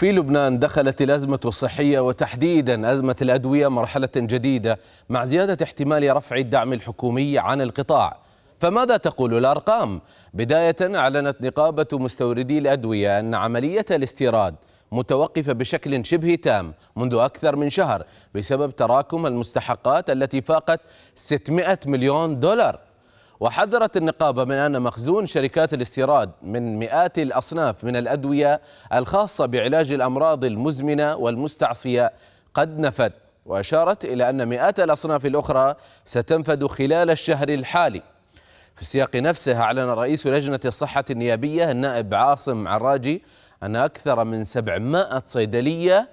في لبنان دخلت الأزمة الصحية وتحديدا أزمة الأدوية مرحلة جديدة مع زيادة احتمال رفع الدعم الحكومي عن القطاع فماذا تقول الأرقام؟ بداية أعلنت نقابة مستوردي الأدوية أن عملية الاستيراد متوقفة بشكل شبه تام منذ أكثر من شهر بسبب تراكم المستحقات التي فاقت 600 مليون دولار وحذرت النقابة من أن مخزون شركات الاستيراد من مئات الأصناف من الأدوية الخاصة بعلاج الأمراض المزمنة والمستعصية قد نفد وأشارت إلى أن مئات الأصناف الأخرى ستنفد خلال الشهر الحالي في السياق نفسه أعلن رئيس لجنة الصحة النيابية النائب عاصم عراجي أن أكثر من 700 صيدلية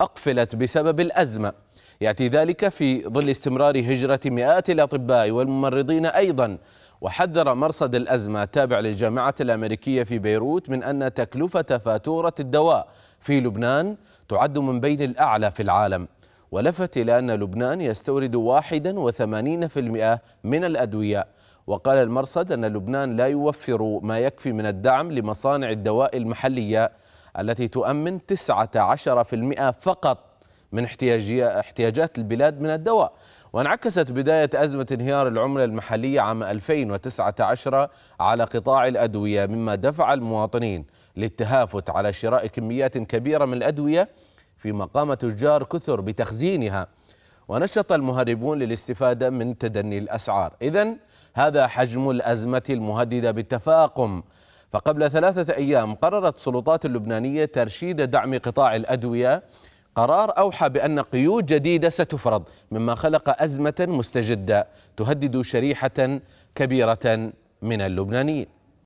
أقفلت بسبب الأزمة يأتي ذلك في ظل استمرار هجرة مئات الأطباء والممرضين أيضا وحذر مرصد الأزمة تابع للجامعة الأمريكية في بيروت من أن تكلفة فاتورة الدواء في لبنان تعد من بين الأعلى في العالم ولفت إلى أن لبنان يستورد 81% من الأدوية وقال المرصد أن لبنان لا يوفر ما يكفي من الدعم لمصانع الدواء المحلية التي تؤمن 19% فقط من احتياجات البلاد من الدواء وانعكست بداية أزمة انهيار العملة المحلية عام 2019 على قطاع الأدوية مما دفع المواطنين للتهافت على شراء كميات كبيرة من الأدوية فيما قام تجار كثر بتخزينها ونشط المهربون للاستفادة من تدني الأسعار إذا هذا حجم الأزمة المهددة بالتفاقم فقبل ثلاثة أيام قررت السلطات اللبنانية ترشيد دعم قطاع الأدوية قرار أوحى بأن قيود جديدة ستفرض مما خلق أزمة مستجدة تهدد شريحة كبيرة من اللبنانيين